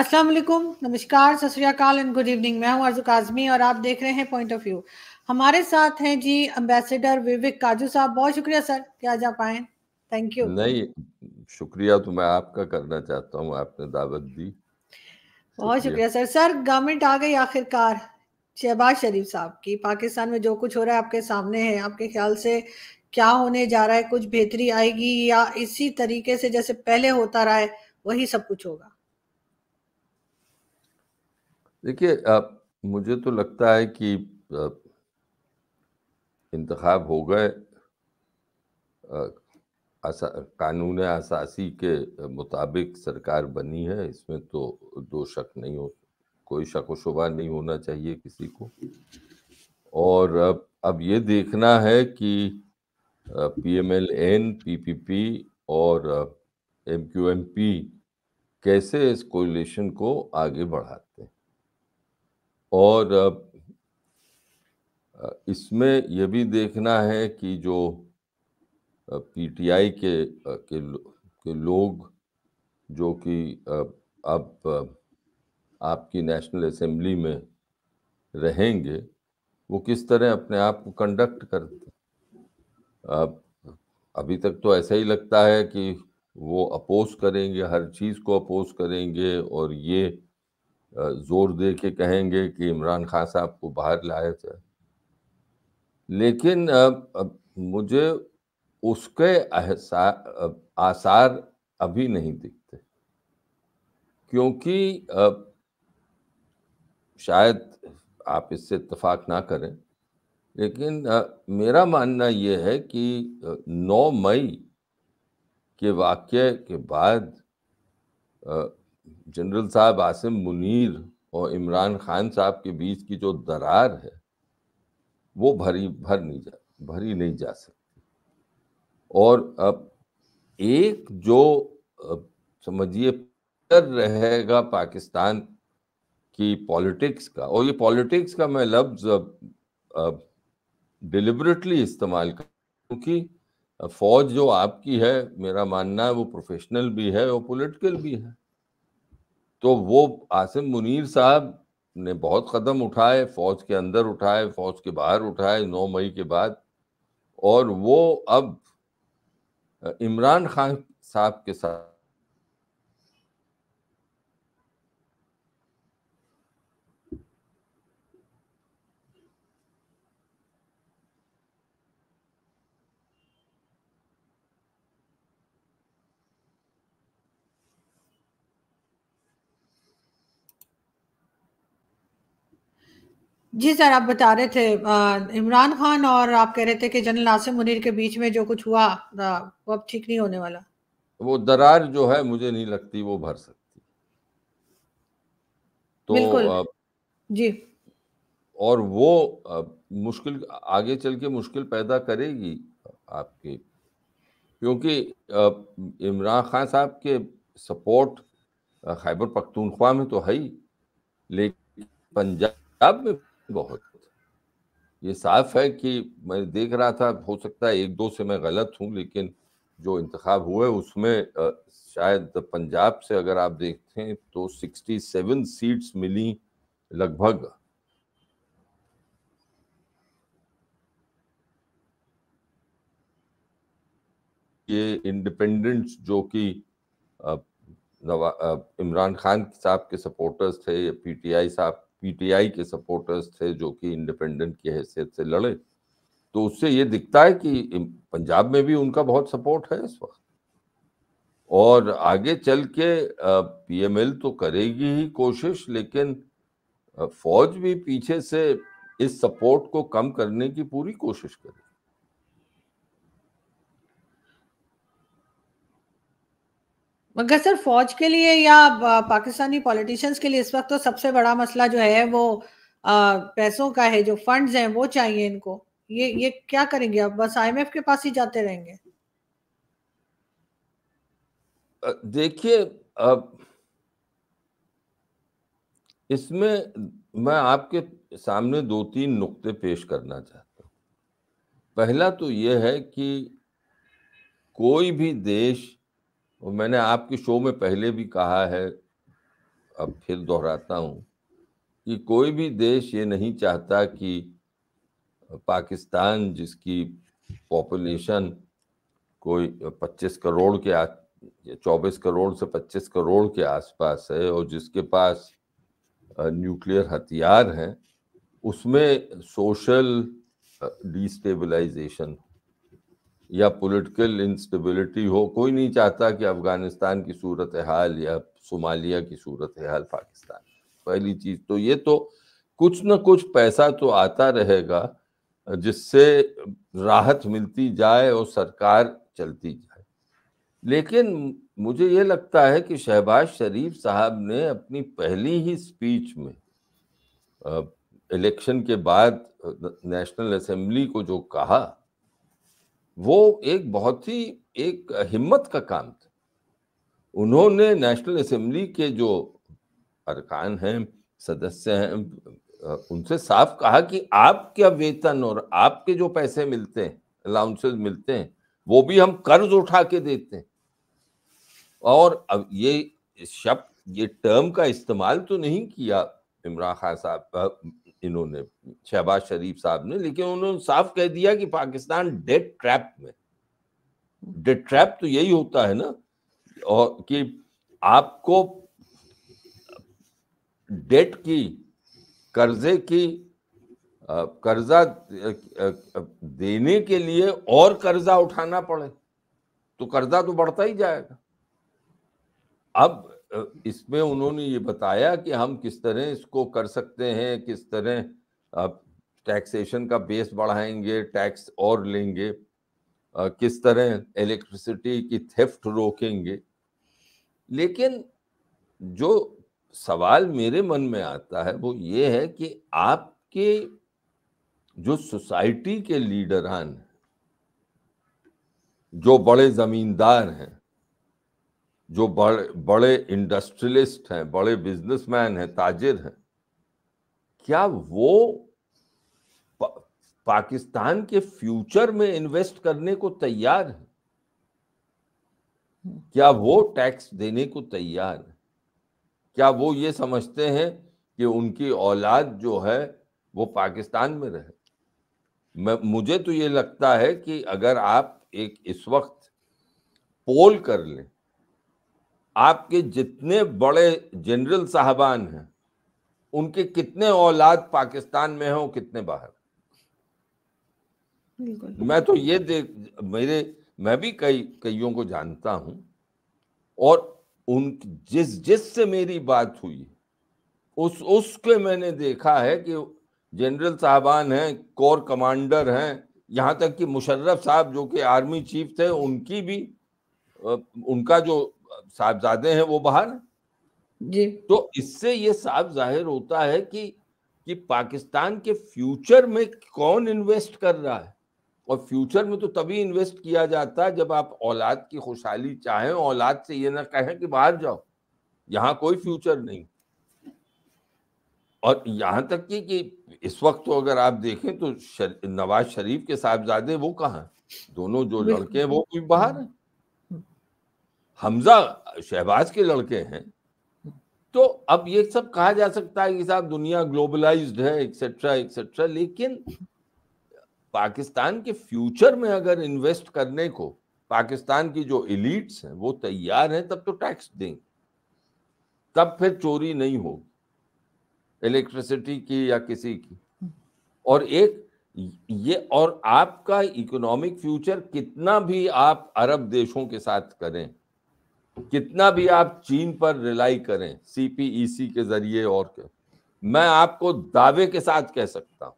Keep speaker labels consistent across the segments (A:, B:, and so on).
A: अस्सलाम वालेकुम नमस्कार सत एंड गुड इवनिंग मैं हूं अर्जु आजमी और आप देख रहे हैं पॉइंट ऑफ व्यू हमारे साथ हैं जी एम्बेसडर विवेक काजू साहब बहुत शुक्रिया सर कि आज आप आए थैंक यू नहीं
B: शुक्रिया तो मैं आपका करना चाहता हूं आपने दावत दी
A: बहुत शुक्रिया सर सर गवर्नमेंट आ गई आखिरकार शहबाज शरीफ साहब की पाकिस्तान में जो कुछ हो रहा है आपके सामने है आपके ख्याल से क्या होने जा रहा है कुछ बेहतरी आएगी या इसी तरीके से जैसे पहले होता रहा है वही सब कुछ होगा
B: देखिए मुझे तो लगता है कि इंतखब हो गए कानून असासी के मुताबिक सरकार बनी है इसमें तो दो शक नहीं हो कोई शक व शुबा नहीं होना चाहिए किसी को और अब अब ये देखना है कि P M L N P P P और एम क्यू एम पी कैसे इस कोलेशन को आगे बढ़ाते हैं और इसमें यह भी देखना है कि जो पीटीआई के के, के लोग जो कि अब आपकी नेशनल असेंबली में रहेंगे वो किस तरह अपने आप को कंडक्ट करते अभी तक तो ऐसा ही लगता है कि वो अपोज करेंगे हर चीज़ को अपोज करेंगे और ये जोर दे के कहेंगे कि इमरान खान साहब को बाहर लाया जाए लेकिन अब, अब मुझे उसके आसार अभी नहीं दिखते क्योंकि अब शायद आप इससे इतफाक ना करें लेकिन मेरा मानना यह है कि 9 मई के वाक्य के बाद जनरल साहब आसिम मुनीर और इमरान खान साहब के बीच की जो दरार है वो भरी भर नहीं जा भरी नहीं जा सकती और अब एक जो समझिए रहेगा पाकिस्तान की पॉलिटिक्स का और ये पॉलिटिक्स का मैं लफ्ज डिलिबरेटली इस्तेमाल कर क्योंकि फौज जो आपकी है मेरा मानना है वो प्रोफेशनल भी है और पॉलिटिकल भी है तो वो आसिम मुनीर साहब ने बहुत कदम उठाए फौज के अंदर उठाए फौज के बाहर उठाए नौ मई के बाद और वो अब इमरान खान साहब के साथ
A: जी सर आप बता रहे थे इमरान खान और आप कह रहे थे कि जनरल आसिम मुनीर के बीच में जो कुछ हुआ वो अब ठीक नहीं होने वाला
B: वो दरार जो है मुझे नहीं लगती वो भर सकती
A: तो आप, जी
B: और वो आप, मुश्किल आगे चल के मुश्किल पैदा करेगी आपके क्योंकि इमरान खान साहब के सपोर्ट खैबर पख्तूनख्वा में तो है ही लेकिन पंजाब में बहुत ये साफ है कि मैं देख रहा था हो सकता है एक दो से मैं गलत हूं लेकिन जो इंतखब हुए उसमें शायद पंजाब से अगर आप देखते हैं तो 67 सीट्स मिली लगभग ये इंडिपेंडेंट्स जो कि इमरान खान साहब के सपोर्टर्स थे पीटीआई साहब पीटीआई के सपोर्टर्स थे जो कि इंडिपेंडेंट की हैसियत से लड़े तो उससे ये दिखता है कि पंजाब में भी उनका बहुत सपोर्ट है इस वक्त और आगे चल के पीएमएल तो करेगी ही कोशिश लेकिन फौज भी पीछे से इस सपोर्ट को कम करने की पूरी कोशिश करेगी
A: मगर सर फौज के लिए या पाकिस्तानी पॉलिटिशियंस के लिए इस वक्त तो सबसे बड़ा मसला जो है वो आ, पैसों का है जो फंड्स हैं वो चाहिए इनको ये ये क्या करेंगे आप बस आईएमएफ के पास ही जाते रहेंगे
B: देखिए अब इसमें मैं आपके सामने दो तीन नुक्ते पेश करना चाहता हूँ पहला तो ये है कि कोई भी देश और मैंने आपके शो में पहले भी कहा है अब फिर दोहराता हूँ कि कोई भी देश ये नहीं चाहता कि पाकिस्तान जिसकी पॉपुलेशन कोई 25 करोड़ के आ, करोड़ से 25 करोड़ के आसपास है और जिसके पास न्यूक्लियर हथियार हैं उसमें सोशल डिस्टेबलाइजेशन हो या पॉलिटिकल इंस्टेबिलिटी हो कोई नहीं चाहता कि अफगानिस्तान की सूरत हाल या सोमालिया की सूरत हाल पाकिस्तान पहली चीज तो ये तो कुछ ना कुछ पैसा तो आता रहेगा जिससे राहत मिलती जाए और सरकार चलती जाए लेकिन मुझे ये लगता है कि शहबाज शरीफ साहब ने अपनी पहली ही स्पीच में इलेक्शन के बाद नेशनल असेंबली को जो कहा वो एक बहुत ही एक हिम्मत का काम था उन्होंने नेशनल असम्बली के जो अरकान हैं सदस्य हैं उनसे साफ कहा कि आपका वेतन और आपके जो पैसे मिलते हैं अलाउंसेस मिलते हैं वो भी हम कर्ज उठा के देते हैं और अब ये शब्द ये टर्म का इस्तेमाल तो नहीं किया इमरान खान साहब इन्होंने शहबाज शरीफ साहब ने लेकिन उन्होंने साफ कह दिया कि पाकिस्तान डेड ट्रैप में डेड ट्रैप तो यही होता है ना और कि आपको डेट की कर्जे की कर्जा देने के लिए और कर्जा उठाना पड़े तो कर्जा तो बढ़ता ही जाएगा अब इसमें उन्होंने ये बताया कि हम किस तरह इसको कर सकते हैं किस तरह आप टैक्सेशन का बेस बढ़ाएंगे टैक्स और लेंगे किस तरह इलेक्ट्रिसिटी की थेफ्ट रोकेंगे लेकिन जो सवाल मेरे मन में आता है वो ये है कि आपके जो सोसाइटी के लीडरान जो बड़े जमींदार हैं जो बड़े बड़े इंडस्ट्रियलिस्ट हैं बड़े बिजनेसमैन हैं ताजिर हैं क्या वो पा, पाकिस्तान के फ्यूचर में इन्वेस्ट करने को तैयार है हम्म। क्या वो टैक्स देने को तैयार है क्या वो ये समझते हैं कि उनकी औलाद जो है वो पाकिस्तान में रहे मैं मुझे तो ये लगता है कि अगर आप एक इस वक्त पोल कर लें आपके जितने बड़े जनरल साहबान हैं उनके कितने औलाद पाकिस्तान में हैं और कितने बाहर मैं तो ये देख मेरे मैं भी कई कईयों को जानता हूं और उन जिस जिस से मेरी बात हुई उस उसके मैंने देखा है कि जनरल साहबान हैं कोर कमांडर हैं यहाँ तक कि मुशर्रफ साहब जो कि आर्मी चीफ थे उनकी भी उनका जो साहबजादे हैं वो बाहर जी तो इससे ये साफ जाहिर होता है कि कि पाकिस्तान के फ्यूचर में कौन इन्वेस्ट कर रहा है और फ्यूचर में तो तभी इन्वेस्ट किया जाता है जब आप औलाद की खुशहाली चाहें औलाद से ये ना कहें कि बाहर जाओ यहाँ कोई फ्यूचर नहीं और यहाँ तक कि, कि इस वक्त तो अगर आप देखें तो शर, नवाज शरीफ के साहबजादे वो कहाँ दोनों जो लड़के हैं वो भी बाहर हैं हमजा शहबाज के लड़के हैं तो अब ये सब कहा जा सकता है कि साहब दुनिया ग्लोबलाइज्ड है एक्सेट्रा एक्सेट्रा लेकिन पाकिस्तान के फ्यूचर में अगर इन्वेस्ट करने को पाकिस्तान की जो इलीट्स हैं वो तैयार हैं तब तो टैक्स देंगे तब फिर चोरी नहीं होगी इलेक्ट्रिसिटी की या किसी की और एक ये और आपका इकोनॉमिक फ्यूचर कितना भी आप अरब देशों के साथ करें कितना भी आप चीन पर रिलाई करें सीपीईसी e के जरिए और के, मैं आपको दावे के साथ कह सकता हूं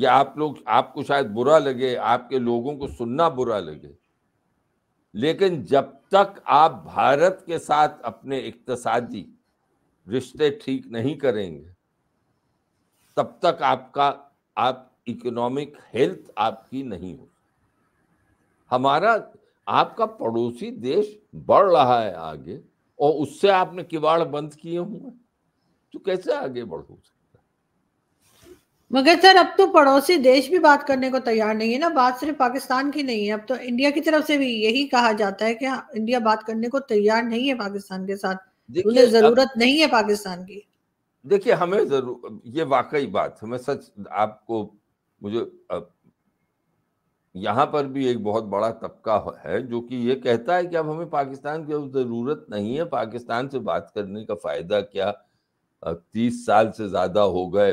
B: ये आप लोग आपको शायद बुरा लगे आपके लोगों को सुनना बुरा लगे लेकिन जब तक आप भारत के साथ अपने इकतसादी रिश्ते ठीक नहीं करेंगे तब तक आपका आप इकोनॉमिक हेल्थ आपकी नहीं हो हमारा आपका पड़ोसी देश बढ़ रहा है आगे और उससे आपने किवाड़ बंद किए हुए तो कैसे आगे बढ़ हो सकता
A: मगर सर अब तो पड़ोसी देश भी बात करने को तैयार नहीं है ना बात सिर्फ पाकिस्तान की नहीं है अब तो इंडिया की तरफ से भी यही कहा जाता है कि हाँ, इंडिया बात करने को तैयार नहीं है पाकिस्तान के साथ उन्हें जरूरत अब, नहीं है पाकिस्तान की
B: देखिए हमें जरूर ये वाकई बात हमें सच आपको मुझे अब, यहाँ पर भी एक बहुत बड़ा तबका है जो कि ये कहता है कि अब हमें पाकिस्तान की अब ज़रूरत नहीं है पाकिस्तान से बात करने का फ़ायदा क्या तीस साल से ज़्यादा हो गए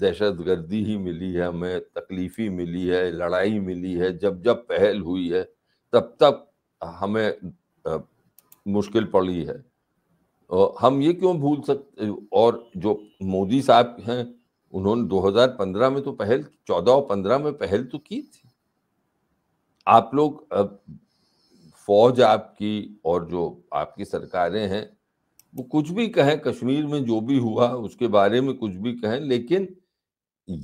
B: दहशत गर्दी ही मिली है हमें तकलीफ़ी मिली है लड़ाई मिली है जब जब पहल हुई है तब तब हमें आ, मुश्किल पड़ी है हम ये क्यों भूल सकते और जो मोदी साहब हैं उन्होंने 2015 में तो पहल 14 और 15 में पहल तो की थी आप लोग फौज आपकी और जो आपकी सरकारें हैं वो कुछ भी कहें कश्मीर में जो भी हुआ उसके बारे में कुछ भी कहें लेकिन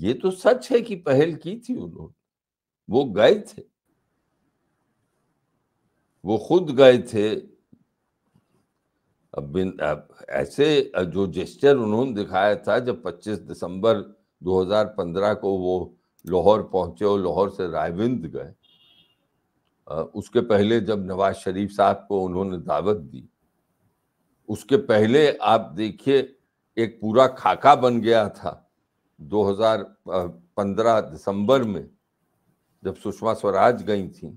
B: ये तो सच है कि पहल की थी उन्होंने वो गए थे वो खुद गए थे अब बिन अब ऐसे जो जेस्टर उन्होंने दिखाया था जब 25 दिसंबर 2015 को वो लाहौर पहुंचे और लाहौर से रायविंद गए उसके पहले जब नवाज शरीफ साहब को उन्होंने दावत दी उसके पहले आप देखिए एक पूरा खाका बन गया था 2015 दिसंबर में जब सुषमा स्वराज गई थी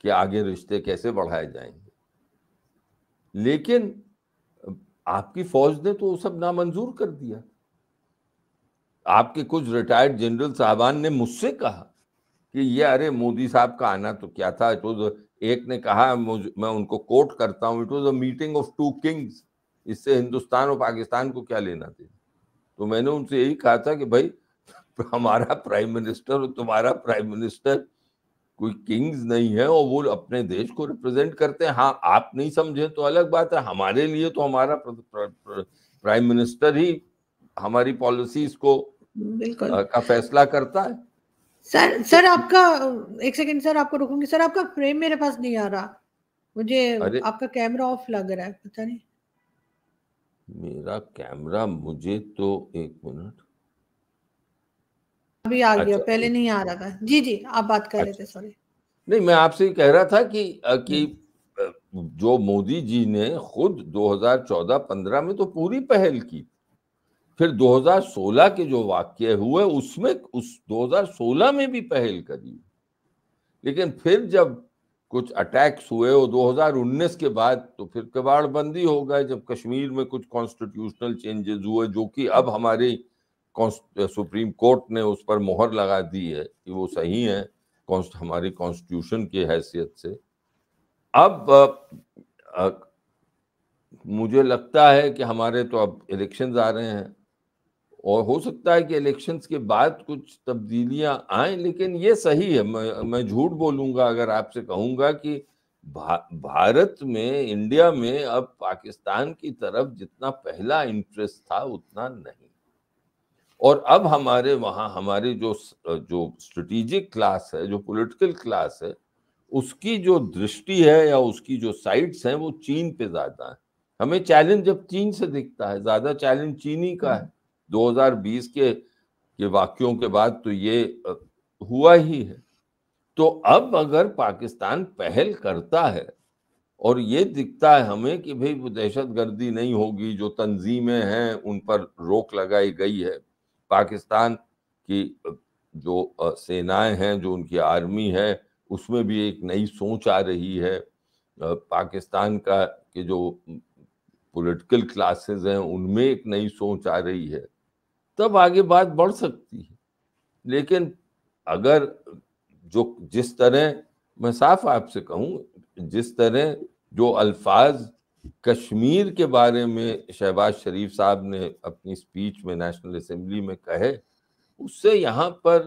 B: कि आगे रिश्ते कैसे बढ़ाए जाएंगे लेकिन आपकी फौज ने तो वो सब नामंजूर कर दिया आपके कुछ रिटायर्ड जनरल साहबान ने मुझसे कहा कि ये अरे मोदी साहब का आना तो क्या था इट वॉज एक ने कहा मैं उनको कोट करता हूँ it was a meeting of two kings इससे हिंदुस्तान और पाकिस्तान को क्या लेना थे तो मैंने उनसे यही कहा था कि भाई हमारा प्राइम मिनिस्टर और तुम्हारा प्राइम मिनिस्टर कोई किंग्स नहीं है और वो अपने देश को रिप्रेजेंट करते हैं हाँ आप नहीं समझे तो अलग बात है हमारे लिए तो हमारा प्राइम मिनिस्टर ही हमारी पॉलिसीज को का फैसला करता है
A: सर सर आपका एक सेकंड सर आपको रुकूंगी सर आपका फ्रेम मेरे पास नहीं आ रहा मुझे आपका कैमरा ऑफ लग रहा है पता नहीं
B: मेरा कैमरा मुझे तो एक मिनट
A: अभी आ गया अच्छा, पहले नहीं आ रहा था जी जी आप बात कर अच्छा, रहे थे सॉरी अच्छा।
B: नहीं मैं आपसे कह रहा था कि कि हम्म। जो मोदी जी ने खुद 2014-15 में तो पूरी पहल की फिर 2016 के जो वाक्य हुए उसमें उस 2016 में भी पहल करी लेकिन फिर जब कुछ अटैक्स हुए वो 2019 के बाद तो फिर बंदी हो गए जब कश्मीर में कुछ कॉन्स्टिट्यूशनल चेंजेस हुए जो कि अब हमारे सुप्रीम कोर्ट ने उस पर मोहर लगा दी है कि वो सही है हमारे कॉन्स्टिट्यूशन की हैसियत से अब आ, आ, मुझे लगता है कि हमारे तो अब इलेक्शन आ रहे हैं और हो सकता है कि इलेक्शंस के बाद कुछ तब्दीलियां आए लेकिन ये सही है मैं मैं झूठ बोलूंगा अगर आपसे कहूंगा कि भा, भारत में इंडिया में अब पाकिस्तान की तरफ जितना पहला इंटरेस्ट था उतना नहीं और अब हमारे वहां हमारे जो जो स्ट्रेटेजिक क्लास है जो पॉलिटिकल क्लास है उसकी जो दृष्टि है या उसकी जो साइट्स हैं वो चीन पे ज़्यादा है हमें चैलेंज जब चीन से दिखता है ज़्यादा चैलेंज चीनी का है 2020 के के वाक्यों के बाद तो ये हुआ ही है तो अब अगर पाकिस्तान पहल करता है और ये दिखता है हमें कि भाई वो दहशत गर्दी नहीं होगी जो तंजीमें हैं उन पर रोक लगाई गई है पाकिस्तान की जो सेनाएं हैं जो उनकी आर्मी है उसमें भी एक नई सोच आ रही है पाकिस्तान का के जो पॉलिटिकल क्लासेस हैं उनमें एक नई सोच आ रही है तब आगे बात बढ़ सकती है लेकिन अगर जो जिस तरह मैं साफ आपसे कहूँ जिस तरह जो अल्फाज कश्मीर के बारे में शहबाज शरीफ साहब ने अपनी स्पीच में नेशनल असम्बली में कहे उससे यहाँ पर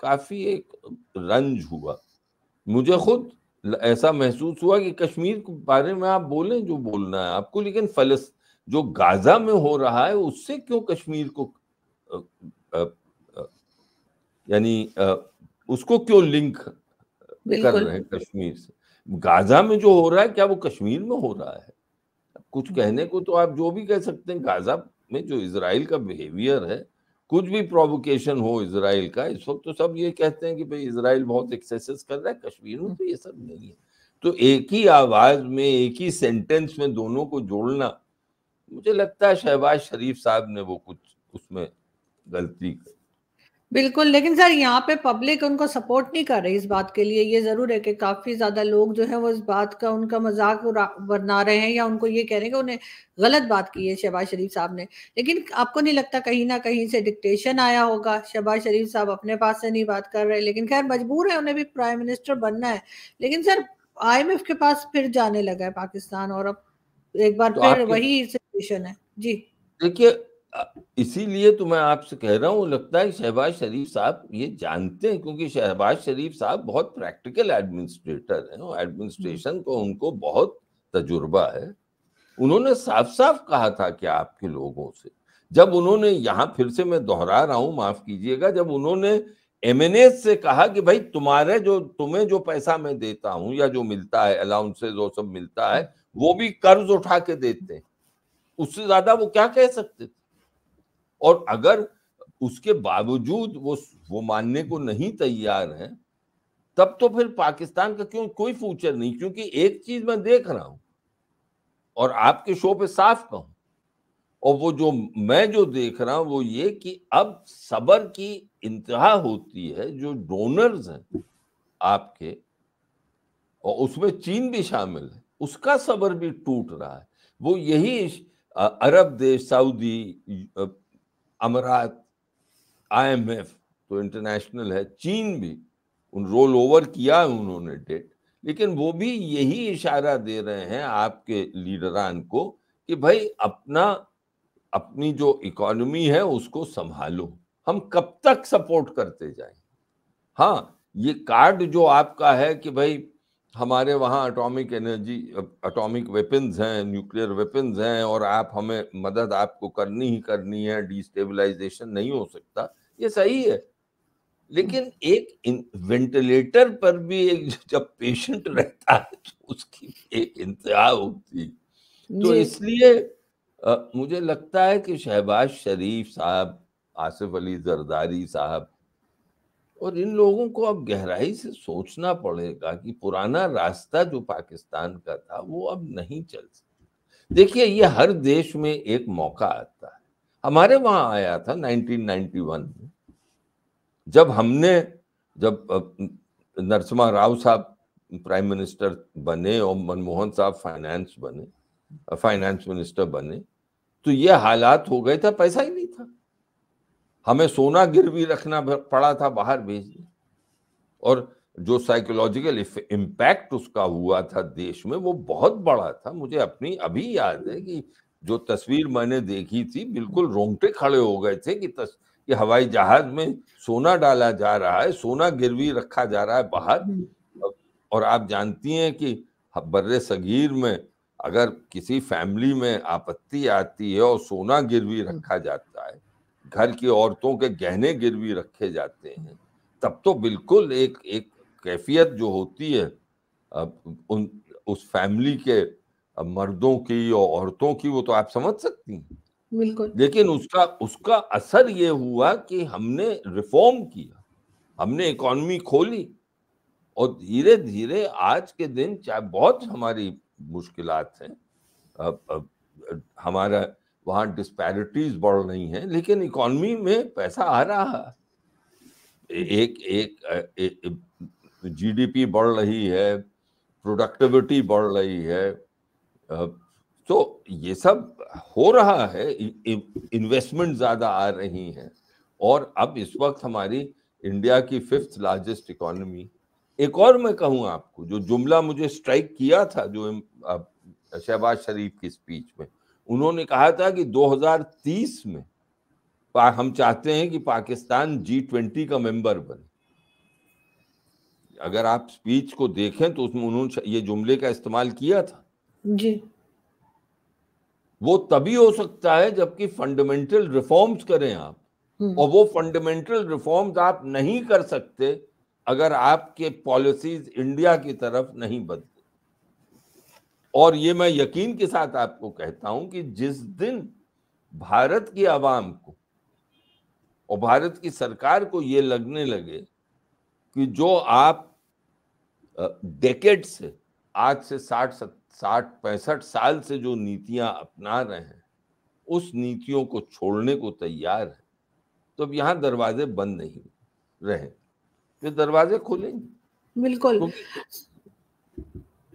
B: काफ़ी एक रंज हुआ मुझे खुद ऐसा महसूस हुआ कि कश्मीर के बारे में आप बोलें जो बोलना है आपको लेकिन फलस जो गाजा में हो रहा है उससे क्यों कश्मीर को यानी उसको क्यों लिंक कर रहे हैं कश्मीर से गाजा में जो हो रहा है क्या वो कश्मीर में हो रहा है कुछ कहने को तो आप जो भी कह सकते हैं गाजा में जो इसराइल का बिहेवियर है कुछ भी प्रोवोकेशन हो इसराइल का इस वक्त तो सब ये कहते हैं कि भाई इसराइल बहुत एक्सेसेस कर रहा है कश्मीर में तो ये सब नहीं है तो एक ही आवाज में एक ही सेंटेंस में दोनों को जोड़ना मुझे लगता है शहबाज शरीफ साहब ने वो कुछ उसमें गलती
A: बिल्कुल लेकिन सर यहाँ पे पब्लिक उनको सपोर्ट नहीं कर रही इस बात के लिए ये जरूर है कि काफी ज्यादा लोग जो है वो इस बात का उनका मजाक बना रहे हैं या उनको ये कह रहे हैं कि उन्हें गलत बात की है शहबाज शरीफ साहब ने लेकिन आपको नहीं लगता कहीं ना कहीं से डिक्टेशन आया होगा शहबाज शरीफ साहब अपने पास से नहीं बात कर रहे लेकिन खैर मजबूर है उन्हें भी प्राइम मिनिस्टर बनना है लेकिन सर आई के पास फिर जाने लगा है पाकिस्तान और अब एक बार तो फिर वही सिचुएशन है जी
B: देखिए इसीलिए तो मैं आपसे कह रहा हूँ लगता है शहबाज शरीफ साहब ये जानते हैं क्योंकि शहबाज शरीफ साहब बहुत प्रैक्टिकल एडमिनिस्ट्रेटर हैं एडमिनिस्ट्रेशन हम्म। को उनको बहुत तजुर्बा है उन्होंने साफ साफ कहा था कि आपके लोगों से जब उन्होंने यहाँ फिर से मैं दोहरा रहा हूँ माफ कीजिएगा जब उन्होंने एम से कहा कि भाई तुम्हारे जो तुम्हें जो पैसा मैं देता हूँ या जो मिलता है अलाउंसेज वो सब मिलता है वो भी कर्ज उठा के देते हैं उससे ज्यादा वो क्या कह सकते थे और अगर उसके बावजूद वो वो मानने को नहीं तैयार है तब तो फिर पाकिस्तान का क्यों कोई फ्यूचर नहीं क्योंकि एक चीज मैं देख रहा हूं और आपके शो पे साफ कहूं और वो जो मैं जो देख रहा हूं वो ये कि अब सबर की इंतहा होती है जो डोनर्स हैं आपके और उसमें चीन भी शामिल है उसका सबर भी टूट रहा है वो यही अरब देश सऊदी अमरात एफ तो इंटरनेशनल है चीन भी उन रोल ओवर किया उन्होंने डेट लेकिन वो भी यही इशारा दे रहे हैं आपके लीडरान को कि भाई अपना अपनी जो इकोनॉमी है उसको संभालो हम कब तक सपोर्ट करते जाएं हाँ ये कार्ड जो आपका है कि भाई हमारे वहाँ अटोमिक एनर्जी अटोमिक वेपन्स हैं न्यूक्लियर वेपन्स हैं और आप हमें मदद आपको करनी ही करनी है डिस्टेबलाइजेशन नहीं हो सकता ये सही है लेकिन एक वेंटिलेटर पर भी एक जब पेशेंट रहता है तो उसकी एक इंतजार होती तो इसलिए मुझे लगता है कि शहबाज शरीफ साहब आसिफ अली जरदारी साहब और इन लोगों को अब गहराई से सोचना पड़ेगा कि पुराना रास्ता जो पाकिस्तान का था वो अब नहीं चल सकता देखिए ये हर देश में एक मौका आता है हमारे वहां आया था 1991 में जब हमने जब नरसिम्हा राव साहब प्राइम मिनिस्टर बने और मनमोहन साहब फाइनेंस बने फाइनेंस मिनिस्टर बने तो ये हालात हो गए था पैसा ही नहीं था हमें सोना गिरवी रखना पड़ा था बाहर भेज दिया और जो साइकोलॉजिकल इम्पैक्ट उसका हुआ था देश में वो बहुत बड़ा था मुझे अपनी अभी याद है कि जो तस्वीर मैंने देखी थी बिल्कुल रोंगटे खड़े हो गए थे कि तस, कि हवाई जहाज में सोना डाला जा रहा है सोना गिरवी रखा जा रहा है बाहर हम्म। और आप जानती हैं कि बर्र सगीर में अगर किसी फैमिली में आपत्ति आती है और सोना गिरवी हम्म। रखा जाता है घर की औरतों के गहने गिरवी रखे जाते हैं तब तो बिल्कुल एक एक कैफियत जो होती है उन उस फैमिली के मर्दों की और औरतों की वो तो आप समझ सकती हैं
A: बिल्कुल लेकिन
B: उसका उसका असर ये हुआ कि हमने रिफॉर्म किया हमने इकोनॉमी खोली और धीरे धीरे आज के दिन चाहे बहुत हमारी मुश्किलात हैं हमारा वहाँ डिस्पैरिटीज बढ़ रही हैं लेकिन इकोनॉमी में पैसा आ रहा है एक एक जीडीपी बढ़ रही है प्रोडक्टिविटी बढ़ रही है तो ये सब हो रहा है इन्वेस्टमेंट ज़्यादा आ रही हैं और अब इस वक्त हमारी इंडिया की फिफ्थ लार्जेस्ट इकोनॉमी एक और मैं कहूँ आपको जो जुमला मुझे स्ट्राइक किया था जो शहबाज शरीफ की स्पीच में उन्होंने कहा था कि 2030 में हम चाहते हैं कि पाकिस्तान जी ट्वेंटी का मेंबर बने अगर आप स्पीच को देखें तो उसमें उन्होंने ये जुमले का इस्तेमाल किया था जी वो तभी हो सकता है जबकि फंडामेंटल रिफॉर्म्स करें आप हम्म। और वो फंडामेंटल रिफॉर्म्स आप नहीं कर सकते अगर आपके पॉलिसीज इंडिया की तरफ नहीं बदले और ये मैं यकीन के साथ आपको कहता हूं कि जिस दिन भारत की आवाम को और भारत की सरकार को ये लगने लगे कि जो आप डेकेड से आज से साठ साठ पैंसठ साल से जो नीतियां अपना रहे हैं उस नीतियों को छोड़ने को तैयार है तो अब यहाँ दरवाजे बंद नहीं रहे फिर दरवाजे खुलेंगे
A: बिल्कुल तो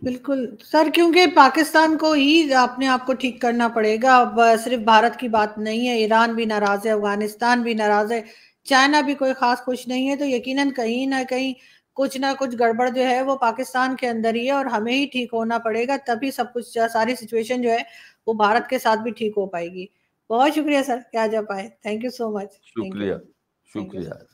A: बिल्कुल सर क्योंकि पाकिस्तान को ही अपने आप को ठीक करना पड़ेगा अब सिर्फ भारत की बात नहीं है ईरान भी नाराज है अफगानिस्तान भी नाराज है चाइना भी कोई खास खुश नहीं है तो यकीनन कहीं ना कहीं कुछ ना कुछ गड़बड़ जो है वो पाकिस्तान के अंदर ही है और हमें ही ठीक होना पड़ेगा तभी सब कुछ सारी सिचुएशन जो है वो भारत के साथ भी ठीक हो पाएगी बहुत शुक्रिया सर क्या जा पाए थैंक यू सो मच शुक्रिया शुक्रिया